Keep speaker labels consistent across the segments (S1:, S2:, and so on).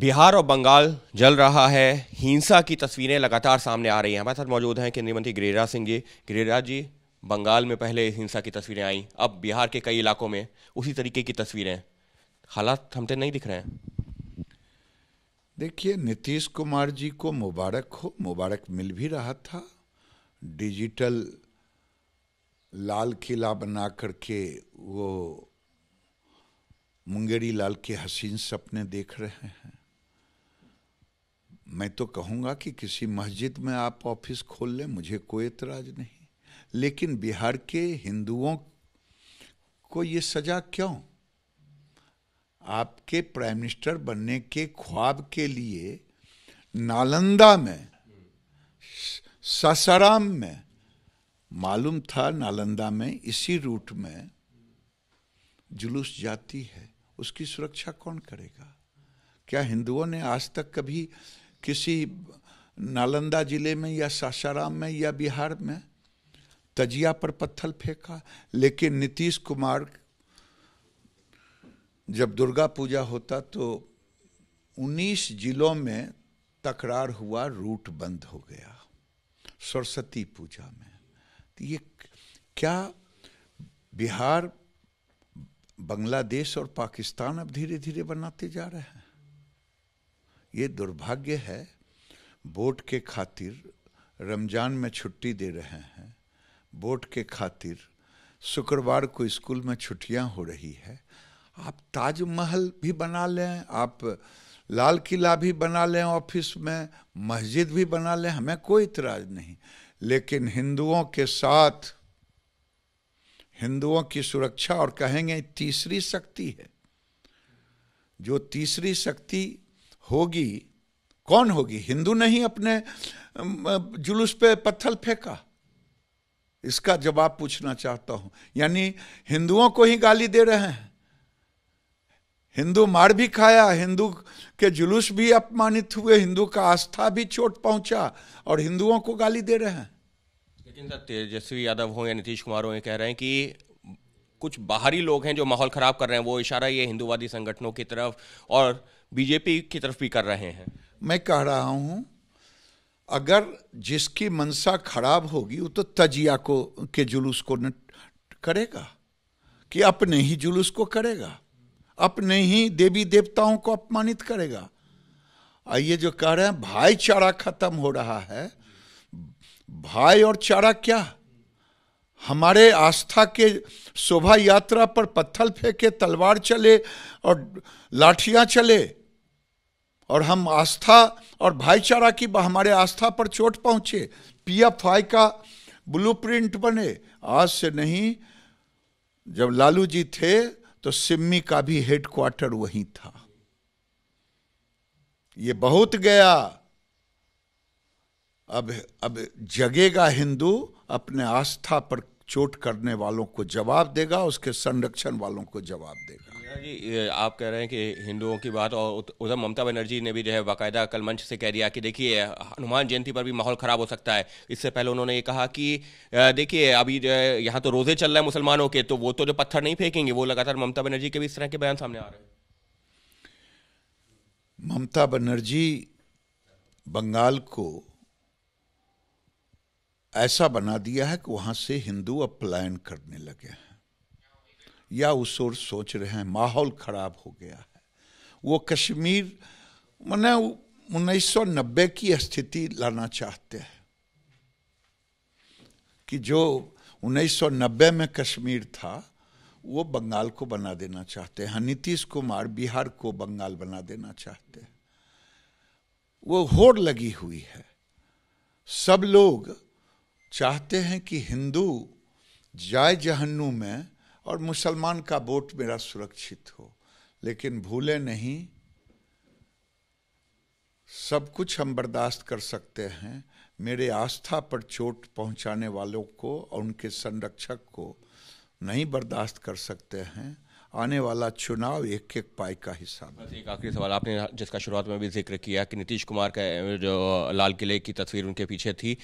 S1: बिहार और बंगाल जल रहा है हिंसा की तस्वीरें लगातार सामने आ रही हैं हमारे साथ मौजूद हैं केंद्रीय मंत्री गिरिराज सिंह जी गिरिराज जी बंगाल में पहले हिंसा की तस्वीरें आई अब बिहार के कई इलाकों में उसी तरीके की तस्वीरें हालात थमते
S2: नहीं दिख रहे हैं देखिए नीतीश कुमार जी को मुबारक हो मुबारक मिल भी रहा था डिजिटल लाल किला बना करके वो मुंगेरी लाल के हसीन सपने देख रहे हैं मैं तो कहूंगा कि किसी मस्जिद में आप ऑफिस खोल लें मुझे कोई एतराज़ नहीं लेकिन बिहार के हिंदुओं को ये सजा क्यों आपके प्राइम मिनिस्टर बनने के ख्वाब के लिए नालंदा में सासाराम में मालूम था नालंदा में इसी रूट में जुलूस जाती है उसकी सुरक्षा कौन करेगा क्या हिंदुओं ने आज तक कभी किसी नालंदा जिले में या सासाराम में या बिहार में तजिया पर पत्थर फेंका लेकिन नीतीश कुमार जब दुर्गा पूजा होता तो 19 जिलों में तकरार हुआ रूट बंद हो गया सरस्वती पूजा में तो ये क्या बिहार बांग्लादेश और पाकिस्तान अब धीरे धीरे बनाते जा रहे हैं ये दुर्भाग्य है वोट के खातिर रमज़ान में छुट्टी दे रहे हैं वोट के खातिर शुक्रवार को स्कूल में छुट्टियां हो रही है आप ताजमहल भी बना लें आप लाल किला भी बना लें ऑफिस में मस्जिद भी बना लें हमें कोई इतराज नहीं लेकिन हिंदुओं के साथ हिंदुओं की सुरक्षा और कहेंगे तीसरी शक्ति है जो तीसरी शक्ति होगी कौन होगी हिंदू ने ही अपने जुलूस पे पत्थर फेंका इसका जवाब पूछना चाहता हूं यानी हिंदुओं को ही गाली दे रहे हैं हिंदू मार भी खाया हिंदू के जुलूस भी अपमानित हुए हिंदू का आस्था भी चोट पहुंचा और हिंदुओं को गाली दे रहे हैं
S1: लेकिन सर तेजस्वी यादव हो या नीतीश कुमार हो ये कह रहे हैं कि कुछ बाहरी लोग हैं जो माहौल खराब कर रहे हैं वो इशारा ये हिंदुवादी संगठनों की तरफ और बीजेपी की तरफ भी कर रहे हैं
S2: मैं कह रहा हूं अगर जिसकी मनसा खराब होगी वो तो तजिया को के जुलूस को करेगा कि अपने ही जुलूस को करेगा अपने ही देवी देवताओं को अपमानित करेगा और ये जो कह रहे हैं भाईचारा खत्म हो रहा है भाई और चारा क्या हमारे आस्था के शोभा यात्रा पर पत्थर फेंके तलवार चले और लाठियां चले और हम आस्था और भाईचारा की हमारे आस्था पर चोट पहुंचे पी एफ आई का ब्लूप्रिंट बने आज से नहीं जब लालू जी थे तो सिम्मी का भी हेडक्वार्टर वहीं था ये बहुत गया अब अब जगेगा हिंदू अपने आस्था पर चोट करने वालों को जवाब देगा उसके संरक्षण वालों को जवाब देगा
S1: जी आप कह रहे हैं कि हिंदुओं की बात और उधर ममता बनर्जी ने भी जो है बाकायदा कल मंच से कह दिया कि देखिए हनुमान जयंती पर भी माहौल ख़राब हो सकता है इससे पहले उन्होंने ये कहा कि देखिए अभी जो है यहाँ तो रोज़े चल रहे हैं मुसलमानों के तो वो तो जो पत्थर नहीं फेंकेंगे वो लगातार ममता बनर्जी के भी इस तरह के बयान सामने आ रहे हैं
S2: ममता बनर्जी बंगाल को ऐसा बना दिया है कि वहां से हिंदू अब पलायन करने लगे हैं या उस ओर सोच रहे हैं माहौल खराब हो गया है वो कश्मीर मैंने नब्बे की स्थिति लाना चाहते हैं कि जो 1990 में कश्मीर था वो बंगाल को बना देना चाहते हैं नीतीश कुमार बिहार को बंगाल बना देना चाहते हैं वो होड़ लगी हुई है सब लोग चाहते हैं कि हिंदू जाए जहन्नू में और मुसलमान का वोट मेरा सुरक्षित हो लेकिन भूले नहीं सब कुछ हम बर्दाश्त कर सकते हैं मेरे आस्था पर चोट पहुंचाने वालों को और उनके संरक्षक को नहीं बर्दाश्त कर सकते हैं आने वाला चुनाव एक एक पाई का हिस्सा बस एक आखिरी सवाल
S1: आपने जिसका शुरुआत में भी जिक्र किया कि नीतीश कुमार का जो लाल किले की तस्वीर उनके पीछे थी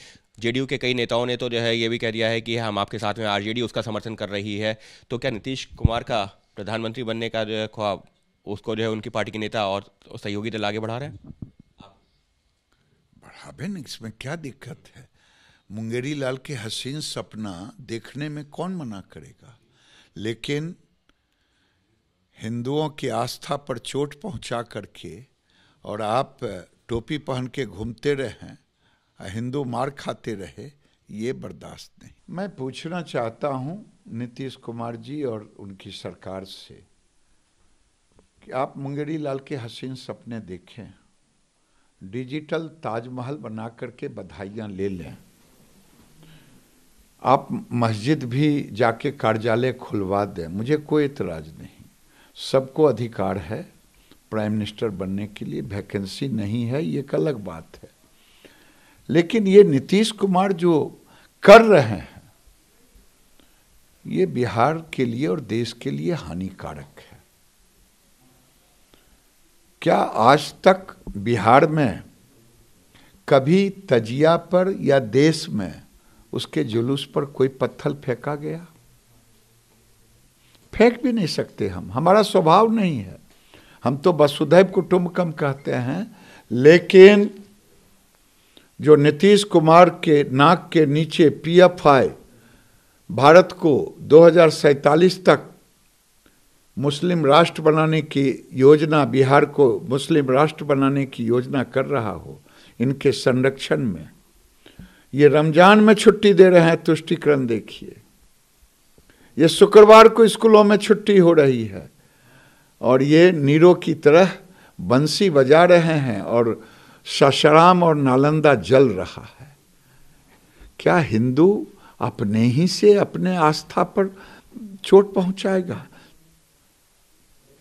S1: जेडीयू के कई नेताओं ने तो जो है ये भी कह दिया है कि हम आपके साथ में आरजेडी उसका समर्थन कर रही है तो क्या नीतीश कुमार का प्रधानमंत्री बनने का जो है ख्वाब उसको जो है उनकी पार्टी के नेता और सहयोगी दल आगे
S2: बढ़ा रहे हैं बढ़ावे ना इसमें क्या दिक्कत है मुंगेरी लाल के हसीन सपना देखने में कौन मना करेगा लेकिन हिंदुओं की आस्था पर चोट पहुंचा करके और आप टोपी पहन के घूमते रहें हिंदू मार खाते रहे ये बर्दाश्त नहीं मैं पूछना चाहता हूं नीतीश कुमार जी और उनकी सरकार से कि आप मुंगेरी लाल के हसीन सपने देखें डिजिटल ताजमहल बना करके बधाइयाँ ले लें आप मस्जिद भी जाके कार्यालय खुलवा दें मुझे कोई इतराज़ नहीं सबको अधिकार है प्राइम मिनिस्टर बनने के लिए वैकेंसी नहीं है ये एक अलग बात है लेकिन ये नीतीश कुमार जो कर रहे हैं ये बिहार के लिए और देश के लिए हानिकारक है क्या आज तक बिहार में कभी तजिया पर या देश में उसके जुलूस पर कोई पत्थर फेंका गया फेंक भी नहीं सकते हम हमारा स्वभाव नहीं है हम तो वसुधैव कुटुंबकम कहते हैं लेकिन जो नीतीश कुमार के नाक के नीचे पीएफआई भारत को दो तक मुस्लिम राष्ट्र बनाने की योजना बिहार को मुस्लिम राष्ट्र बनाने की योजना कर रहा हो इनके संरक्षण में ये रमजान में छुट्टी दे रहे हैं तुष्टिकरण देखिए ये शुक्रवार को स्कूलों में छुट्टी हो रही है और ये नीरो की तरह बंसी बजा रहे हैं और सासाराम और नालंदा जल रहा है क्या हिंदू अपने ही से अपने आस्था पर चोट पहुंचाएगा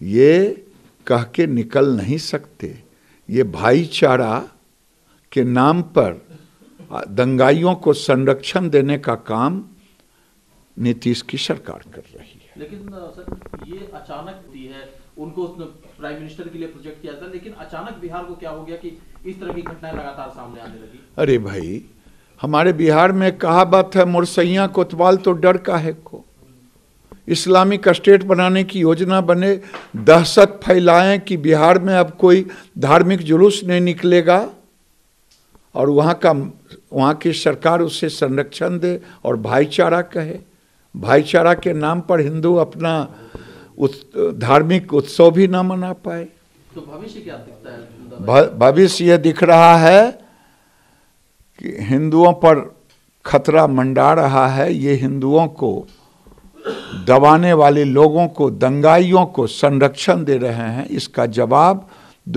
S2: ये कह के निकल नहीं सकते ये भाईचारा के नाम पर दंगाइयों को संरक्षण देने का काम नीतीश की सरकार कर रही
S1: है लेकिन सर ये अचानक दी है उनको उसने प्राइम मिनिस्टर के लिए प्रोजेक्ट किया था लेकिन अचानक बिहार को क्या हो गया कि इस तरह की घटनाएं लगातार सामने आने लगी
S2: अरे भाई हमारे बिहार में कहा बात है मुरसैया कोतवाल तो डर का है को इस्लामिक स्टेट बनाने की योजना बने दहशत फैलाएं कि बिहार में अब कोई धार्मिक जुलूस नहीं निकलेगा और वहाँ का वहाँ की सरकार उसे संरक्षण दे और भाईचारा कहे भाईचारा के नाम पर हिंदू अपना उस धार्मिक उत्सव भी ना मना पाए
S1: तो भविष्य क्या दिखता
S2: है भविष्य ये दिख रहा है कि हिंदुओं पर खतरा मंडा रहा है ये हिंदुओं को दबाने वाले लोगों को दंगाइयों को संरक्षण दे रहे हैं इसका जवाब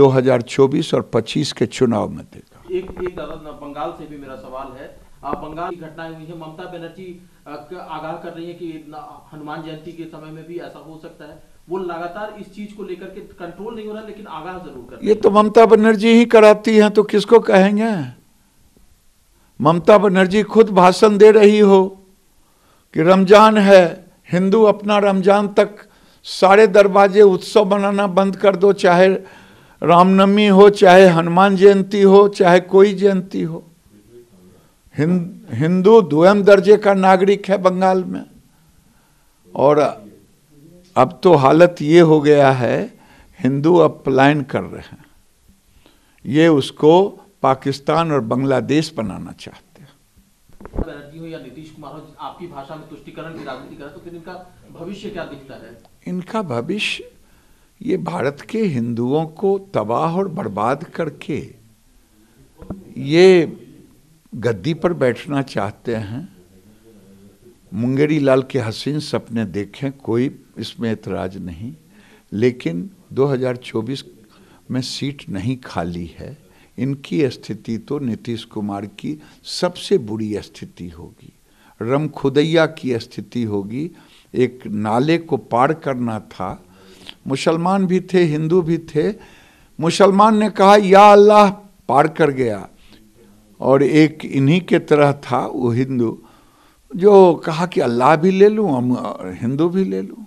S2: 2024 और 25 के चुनाव में
S1: देगा एक एक बंगाल से भी मेरा सवाल है बंगाल की घटनाएं हुई है ममता बनर्जी आगाह कर रही है कि हनुमान जयंती के समय में भी ऐसा हो सकता है वो लगातार इस चीज को लेकर के कंट्रोल नहीं हो रहा लेकिन आगाह जरूर कर ये तो
S2: ममता बनर्जी ही कराती हैं तो किसको कहेंगे ममता बनर्जी खुद भाषण दे रही हो कि रमजान है हिंदू अपना रमजान तक सारे दरवाजे उत्सव बनाना बंद कर दो चाहे रामनवमी हो चाहे हनुमान जयंती हो चाहे कोई जयंती हो हिंद, हिंदू दुएम दर्जे का नागरिक है बंगाल में और अब तो हालत ये हो गया है हिंदू अब पलायन कर रहे हैं ये उसको पाकिस्तान और बांग्लादेश बनाना चाहते
S1: नीतीश कुमार तो भविष्य क्या दिखता है
S2: इनका भविष्य ये भारत के हिंदुओं को तबाह और बर्बाद करके ये गद्दी पर बैठना चाहते हैं मुंगेरी लाल के हसीन सपने देखें कोई इसमें ऐतराज नहीं लेकिन 2024 में सीट नहीं खाली है इनकी स्थिति तो नीतीश कुमार की सबसे बुरी स्थिति होगी रम खुदैया की स्थिति होगी एक नाले को पार करना था मुसलमान भी थे हिंदू भी थे मुसलमान ने कहा या अल्लाह पार कर गया और एक इन्हीं के तरह था वो हिंदू जो कहा कि अल्लाह भी ले लूँ और हिंदू भी ले लूँ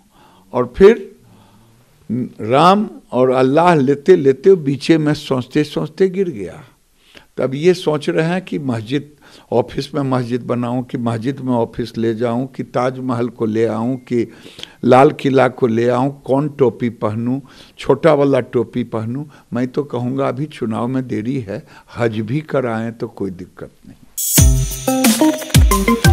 S2: और फिर राम और अल्लाह लेते लेते बीचे में सोचते सोचते गिर गया तब ये सोच रहे हैं कि मस्जिद ऑफिस में मस्जिद बनाऊं कि मस्जिद में ऑफिस ले जाऊं कि ताजमहल को ले आऊं कि लाल किला को ले आऊं कौन टोपी पहनूं छोटा वाला टोपी पहनूं मैं तो कहूँगा अभी चुनाव में देरी है हज भी कराएं तो कोई दिक्कत
S1: नहीं